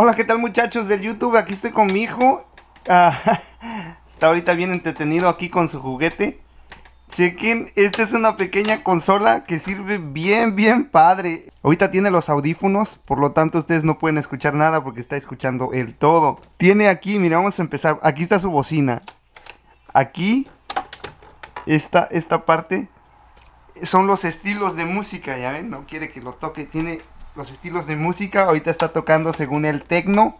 Hola, ¿qué tal muchachos del YouTube? Aquí estoy con mi hijo. Ah, está ahorita bien entretenido aquí con su juguete. Chequen, esta es una pequeña consola que sirve bien, bien padre. Ahorita tiene los audífonos, por lo tanto ustedes no pueden escuchar nada porque está escuchando el todo. Tiene aquí, mira, vamos a empezar. Aquí está su bocina. Aquí, está esta parte, son los estilos de música, ya ven, no quiere que lo toque. Tiene los estilos de música. Ahorita está tocando según el techno,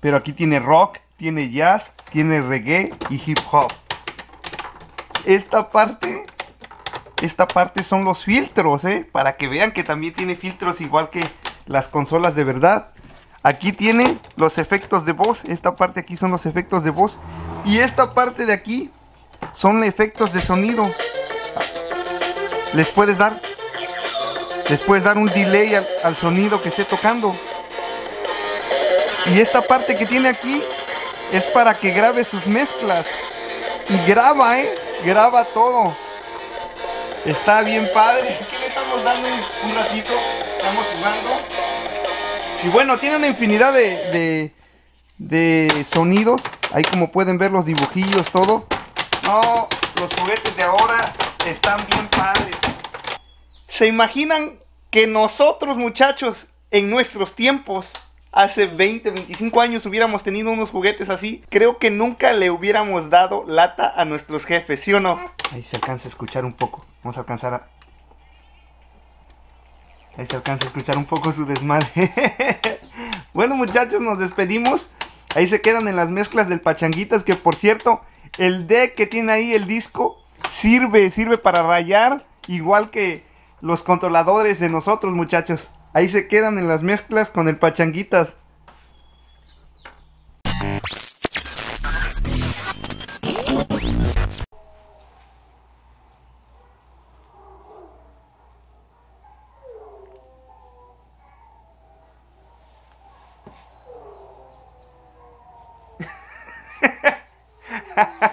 pero aquí tiene rock, tiene jazz, tiene reggae y hip hop. Esta parte, esta parte son los filtros, ¿eh? para que vean que también tiene filtros igual que las consolas de verdad. Aquí tiene los efectos de voz, esta parte aquí son los efectos de voz y esta parte de aquí son efectos de sonido. Les puedes dar Después dar un delay al, sonido que esté tocando. Y esta parte que tiene aquí es para que grabe sus mezclas. Y graba, ¿eh? Graba todo. Está bien padre. ¿Qué le estamos dando un, ratito. Estamos jugando. Y bueno, tiene una infinidad de, de, de, sonidos. Ahí como pueden ver los dibujillos, todo. No, los juguetes de ahora están bien padres. ¿Se imaginan que nosotros muchachos en nuestros tiempos, hace 20, 25 años hubiéramos tenido unos juguetes así? Creo que nunca le hubiéramos dado lata a nuestros jefes, ¿sí o no? Ahí se alcanza a escuchar un poco. Vamos a alcanzar a... Ahí se alcanza a escuchar un poco su desmadre. bueno muchachos, nos despedimos. Ahí se quedan en las mezclas del Pachanguitas, que por cierto, el D que tiene ahí el disco sirve, sirve para rayar, igual que los controladores de nosotros, muchachos. Ahí se quedan en las mezclas con el Pachanguitas.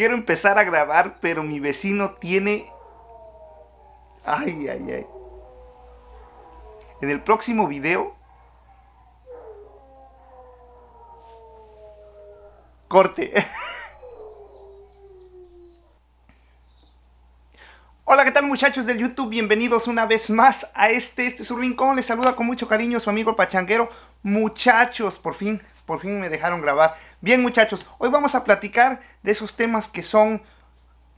Quiero empezar a grabar, pero mi vecino tiene... Ay, ay, ay. En el próximo video... Corte. Hola, ¿qué tal muchachos del YouTube? Bienvenidos una vez más a este, este su rincón. Les saluda con mucho cariño su amigo el Pachanguero. Muchachos, por fin por fin me dejaron grabar. Bien muchachos, hoy vamos a platicar de esos temas que son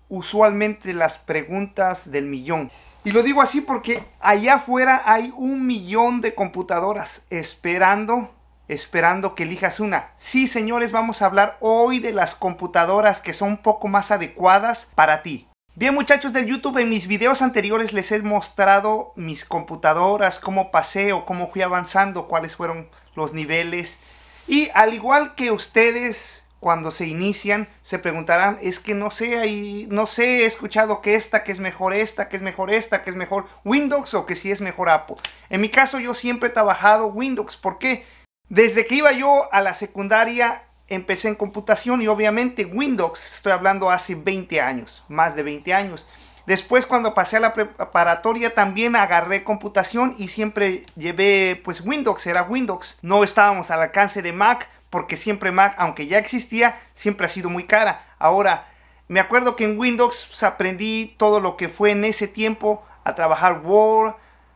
usualmente las preguntas del millón. Y lo digo así porque allá afuera hay un millón de computadoras esperando, esperando que elijas una. Sí, señores, vamos a hablar hoy de las computadoras que son un poco más adecuadas para ti. Bien muchachos del YouTube, en mis videos anteriores les he mostrado mis computadoras, cómo pasé o cómo fui avanzando, cuáles fueron los niveles y al igual que ustedes cuando se inician, se preguntarán, es que no sé, ahí, no sé, he escuchado que esta, que es mejor esta, que es mejor esta, que es mejor Windows o que si es mejor Apple. En mi caso yo siempre he trabajado Windows, ¿por qué? Desde que iba yo a la secundaria empecé en computación y obviamente Windows, estoy hablando hace 20 años, más de 20 años. Después cuando pasé a la preparatoria también agarré computación y siempre llevé pues Windows, era Windows. No estábamos al alcance de Mac porque siempre Mac, aunque ya existía, siempre ha sido muy cara. Ahora, me acuerdo que en Windows pues, aprendí todo lo que fue en ese tiempo a trabajar Word,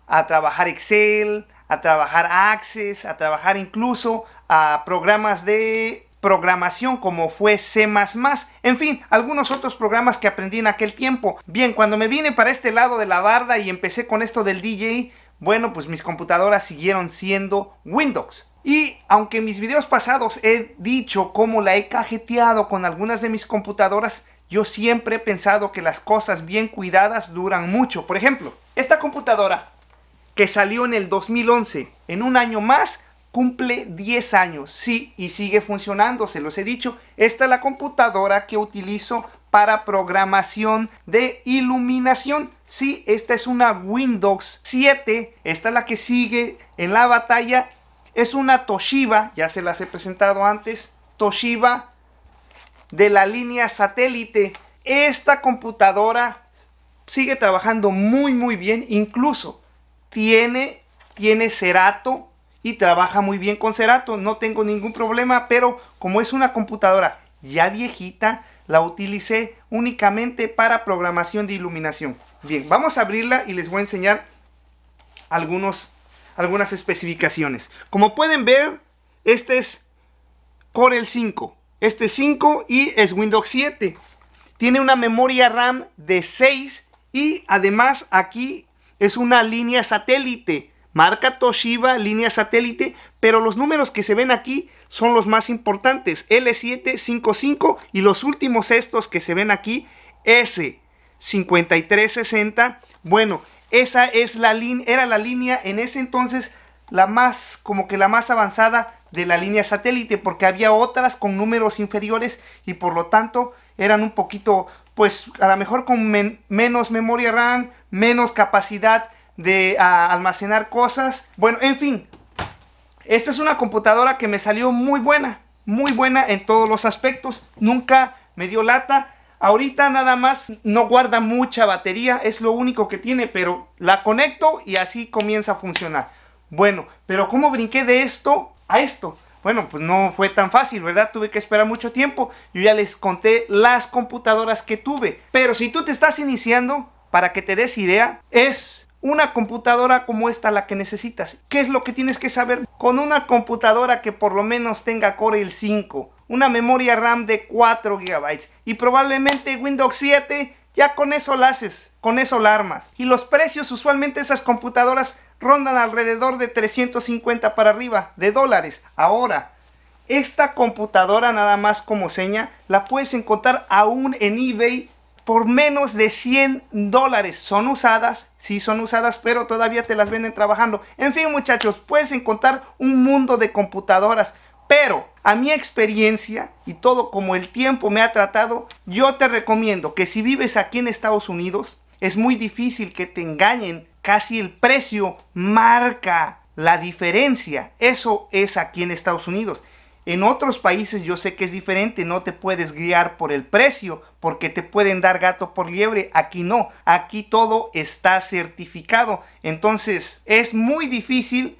a trabajar Excel, a trabajar Access, a trabajar incluso a programas de programación como fue C++, en fin, algunos otros programas que aprendí en aquel tiempo. Bien, cuando me vine para este lado de la barda y empecé con esto del DJ, bueno, pues mis computadoras siguieron siendo Windows. Y aunque en mis videos pasados he dicho cómo la he cajeteado con algunas de mis computadoras, yo siempre he pensado que las cosas bien cuidadas duran mucho. Por ejemplo, esta computadora que salió en el 2011, en un año más, cumple 10 años, sí, y sigue funcionando, se los he dicho. Esta es la computadora que utilizo para programación de iluminación. Sí, esta es una Windows 7, esta es la que sigue en la batalla. Es una Toshiba, ya se las he presentado antes, Toshiba de la línea satélite. Esta computadora sigue trabajando muy muy bien, incluso tiene, tiene Cerato y trabaja muy bien con Cerato, no tengo ningún problema, pero como es una computadora ya viejita, la utilicé únicamente para programación de iluminación. Bien, vamos a abrirla y les voy a enseñar algunos, algunas especificaciones. Como pueden ver, este es Corel 5, este es 5 y es Windows 7. Tiene una memoria RAM de 6 y además aquí es una línea satélite marca Toshiba, línea satélite, pero los números que se ven aquí son los más importantes, L755 y los últimos estos que se ven aquí, S5360. Bueno, esa es la era la línea en ese entonces la más como que la más avanzada de la línea satélite porque había otras con números inferiores y por lo tanto eran un poquito pues a lo mejor con menos memoria RAM, menos capacidad de almacenar cosas. Bueno, en fin, esta es una computadora que me salió muy buena, muy buena en todos los aspectos. Nunca me dio lata. Ahorita nada más no guarda mucha batería, es lo único que tiene, pero la conecto y así comienza a funcionar. Bueno, pero ¿cómo brinqué de esto a esto? Bueno, pues no fue tan fácil, ¿verdad? Tuve que esperar mucho tiempo. Yo ya les conté las computadoras que tuve. Pero si tú te estás iniciando, para que te des idea, es una computadora como esta la que necesitas. ¿Qué es lo que tienes que saber? Con una computadora que por lo menos tenga Core el 5, una memoria RAM de 4 GB y probablemente Windows 7, ya con eso la haces, con eso la armas. Y los precios usualmente esas computadoras rondan alrededor de 350 para arriba de dólares. Ahora, esta computadora nada más como seña la puedes encontrar aún en eBay por menos de 100 dólares. Son usadas, sí son usadas, pero todavía te las venden trabajando. En fin, muchachos, puedes encontrar un mundo de computadoras, pero a mi experiencia y todo como el tiempo me ha tratado, yo te recomiendo que si vives aquí en Estados Unidos, es muy difícil que te engañen. Casi el precio marca la diferencia. Eso es aquí en Estados Unidos. En otros países yo sé que es diferente, no te puedes guiar por el precio porque te pueden dar gato por liebre, aquí no, aquí todo está certificado. Entonces es muy difícil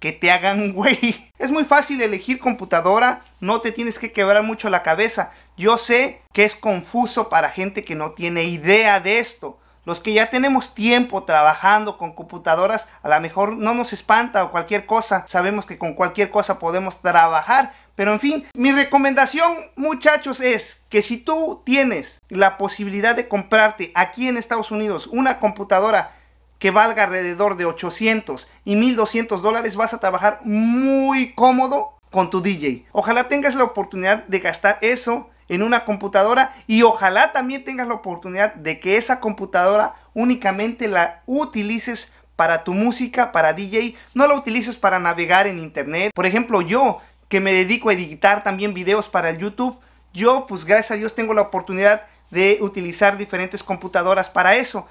que te hagan güey. Es muy fácil elegir computadora, no te tienes que quebrar mucho la cabeza. Yo sé que es confuso para gente que no tiene idea de esto los que ya tenemos tiempo trabajando con computadoras, a lo mejor no nos espanta o cualquier cosa. Sabemos que con cualquier cosa podemos trabajar. Pero en fin, mi recomendación muchachos es que si tú tienes la posibilidad de comprarte aquí en Estados Unidos una computadora que valga alrededor de 800 y 1200 dólares, vas a trabajar muy cómodo con tu DJ. Ojalá tengas la oportunidad de gastar eso en una computadora y ojalá también tengas la oportunidad de que esa computadora únicamente la utilices para tu música, para DJ, no la utilices para navegar en internet. Por ejemplo, yo que me dedico a editar también videos para el YouTube, yo pues gracias a Dios tengo la oportunidad de utilizar diferentes computadoras para eso.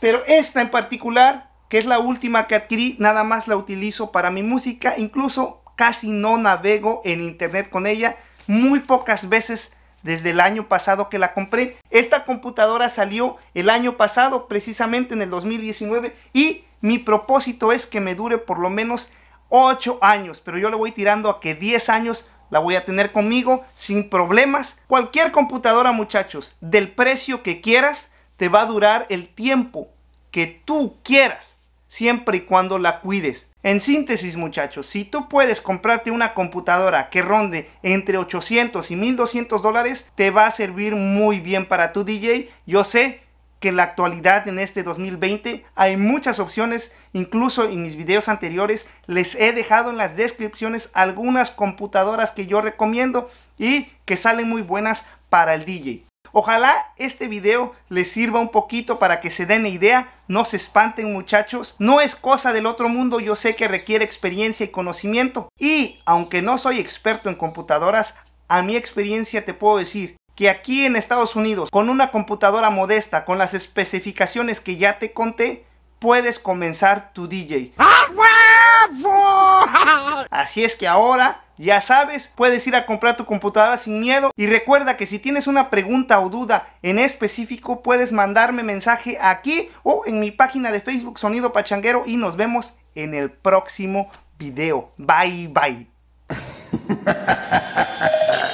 Pero esta en particular, que es la última que adquirí, nada más la utilizo para mi música, incluso casi no navego en internet con ella, muy pocas veces desde el año pasado que la compré. Esta computadora salió el año pasado, precisamente en el 2019, y mi propósito es que me dure por lo menos 8 años, pero yo le voy tirando a que 10 años la voy a tener conmigo sin problemas. Cualquier computadora, muchachos, del precio que quieras, te va a durar el tiempo que tú quieras, siempre y cuando la cuides. En síntesis, muchachos, si tú puedes comprarte una computadora que ronde entre 800 y 1200 dólares, te va a servir muy bien para tu DJ. Yo sé que en la actualidad, en este 2020, hay muchas opciones. Incluso en mis videos anteriores les he dejado en las descripciones algunas computadoras que yo recomiendo y que salen muy buenas para el DJ. Ojalá este video les sirva un poquito para que se den idea. No se espanten muchachos. No es cosa del otro mundo. Yo sé que requiere experiencia y conocimiento. Y aunque no soy experto en computadoras, a mi experiencia te puedo decir que aquí en Estados Unidos, con una computadora modesta, con las especificaciones que ya te conté, puedes comenzar tu DJ. ¡Ah, Así es que ahora ya sabes, puedes ir a comprar tu computadora sin miedo y recuerda que si tienes una pregunta o duda en específico puedes mandarme mensaje aquí o en mi página de Facebook Sonido Pachanguero y nos vemos en el próximo video. Bye bye.